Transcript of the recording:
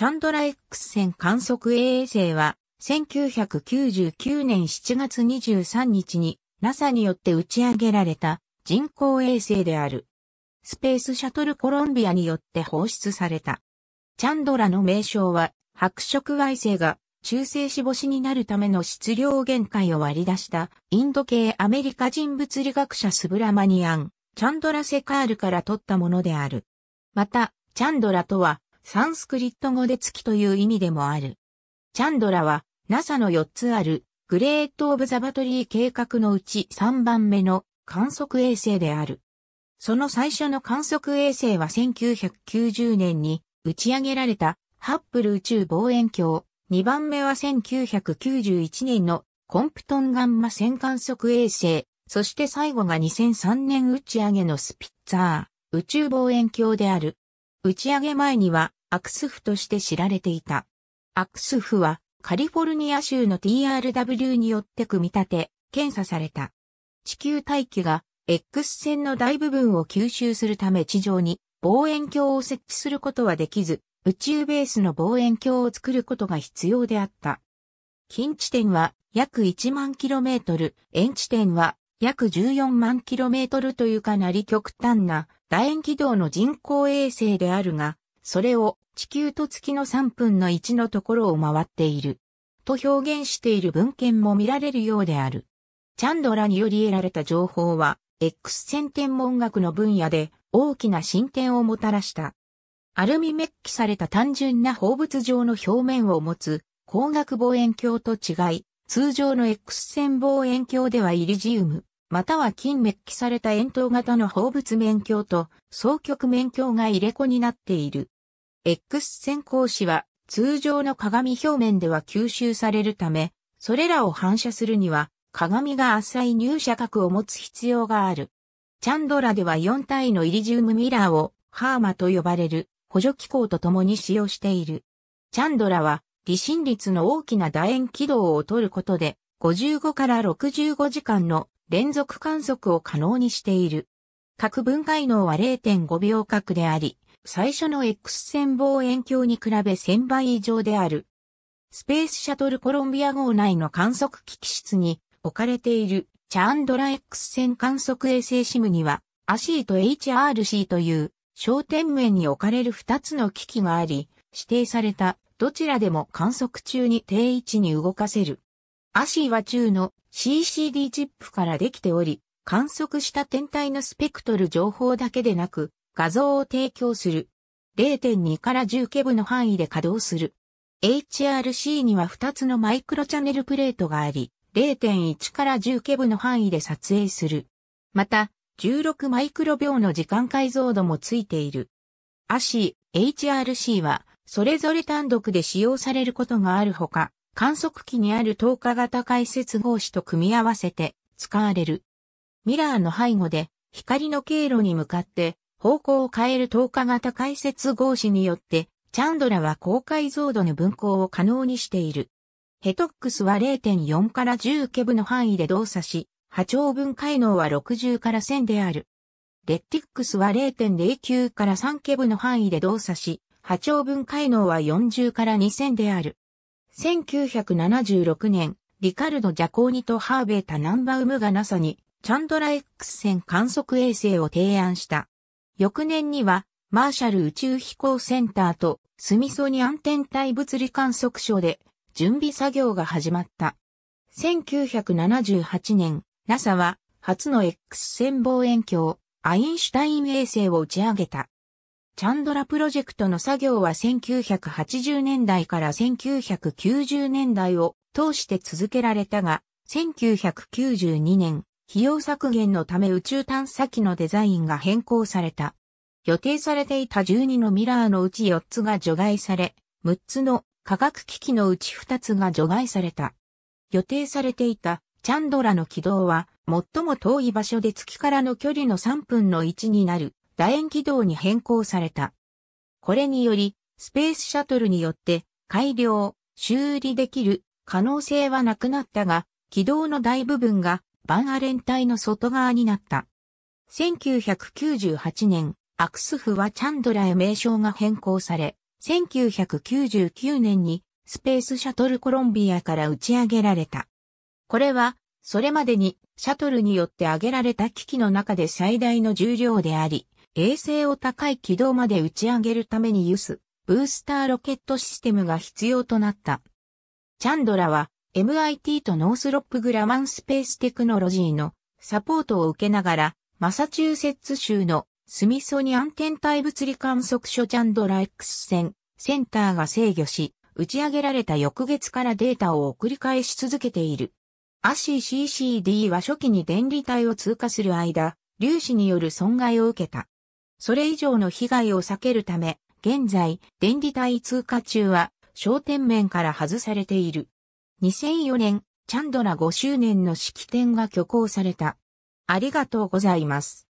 チャンドラ X 線観測衛星は、1999年7月23日に NASA によって打ち上げられた人工衛星である。スペースシャトルコロンビアによって放出された。チャンドラの名称は、白色矮星が中性子星になるための質量限界を割り出したインド系アメリカ人物理学者スブラマニアン、チャンドラセカールから取ったものである。また、チャンドラとはサンスクリット語で月という意味でもある。チャンドラは NASA の4つあるグレート・オブ・ザバトリー計画のうち3番目の観測衛星である。その最初の観測衛星は1990年に打ち上げられたハッブル宇宙望遠鏡。2番目は1991年のコンプトンガンマ線観測衛星。そして最後が2003年打ち上げのスピッツァー宇宙望遠鏡である。打ち上げ前にはアクスフとして知られていた。アクスフはカリフォルニア州の TRW によって組み立て、検査された。地球大気が X 線の大部分を吸収するため地上に望遠鏡を設置することはできず、宇宙ベースの望遠鏡を作ることが必要であった。近地点は約1万キロメートル、遠地点は約14万キロメートルというかなり極端な楕円軌道の人工衛星であるが、それを地球と月の3分の1のところを回っている。と表現している文献も見られるようである。チャンドラにより得られた情報は、X 線天文学の分野で大きな進展をもたらした。アルミメッキされた単純な放物状の表面を持つ光学望遠鏡と違い、通常の X 線望遠鏡ではイリジウム、または金メッキされた円筒型の放物面鏡と双極面鏡が入れ子になっている。X 線光子は通常の鏡表面では吸収されるため、それらを反射するには鏡が浅い入射角を持つ必要がある。チャンドラでは4体のイリジウムミラーをハーマと呼ばれる補助機構と共に使用している。チャンドラは離心率の大きな楕円軌道を取ることで55から65時間の連続観測を可能にしている。核分解能は0.5秒角であり、最初の X 線望遠鏡に比べ1000倍以上である。スペースシャトルコロンビア号内の観測機器室に置かれているチャンドラ X 線観測衛星シムには、アシーと HRC という焦点面に置かれる2つの機器があり、指定されたどちらでも観測中に定位置に動かせる。アシーは中の CCD チップからできており、観測した天体のスペクトル情報だけでなく、画像を提供する。0.2から10ケブの範囲で稼働する。HRC には2つのマイクロチャンネルプレートがあり、0.1から10ケブの範囲で撮影する。また、16マイクロ秒の時間解像度もついている。ASI、HRC は、それぞれ単独で使用されることがあるほか、観測器にある透過型解説合子と組み合わせて使われる。ミラーの背後で光の経路に向かって方向を変える透過型解説合子によってチャンドラは高解像度の分光を可能にしている。ヘトックスは0.4から10ケブの範囲で動作し、波長分解能は60から1000である。レッティックスは0.09から3ケブの範囲で動作し、波長分解能は40から2000である。1976年、リカルド・ジャコーニとハーベータ・ナンバウムが NASA にチャンドラ X 線観測衛星を提案した。翌年には、マーシャル宇宙飛行センターとスミソニアン天体物理観測所で準備作業が始まった。1978年、NASA は初の X 線望遠鏡、アインシュタイン衛星を打ち上げた。チャンドラプロジェクトの作業は1980年代から1990年代を通して続けられたが、1992年、費用削減のため宇宙探査機のデザインが変更された。予定されていた12のミラーのうち4つが除外され、6つの科学機器のうち2つが除外された。予定されていたチャンドラの軌道は最も遠い場所で月からの距離の3分の1になる楕円軌道に変更された。これにより、スペースシャトルによって改良、修理できる可能性はなくなったが、軌道の大部分がバンアレン帯の外側になった。1998年、アクスフはチャンドラへ名称が変更され、1999年にスペースシャトルコロンビアから打ち上げられた。これは、それまでにシャトルによって上げられた機器の中で最大の重量であり、衛星を高い軌道まで打ち上げるためにユス、ブースターロケットシステムが必要となった。チャンドラは MIT とノースロップグラマンスペーステクノロジーのサポートを受けながら、マサチューセッツ州のスミソニアン天体物理観測所チャンドラ X 線センターが制御し、打ち上げられた翌月からデータを送り返し続けている。アシー c c d は初期に電離体を通過する間、粒子による損害を受けた。それ以上の被害を避けるため、現在、電離帯通過中は、商店面から外されている。2004年、チャンドラ5周年の式典が挙行された。ありがとうございます。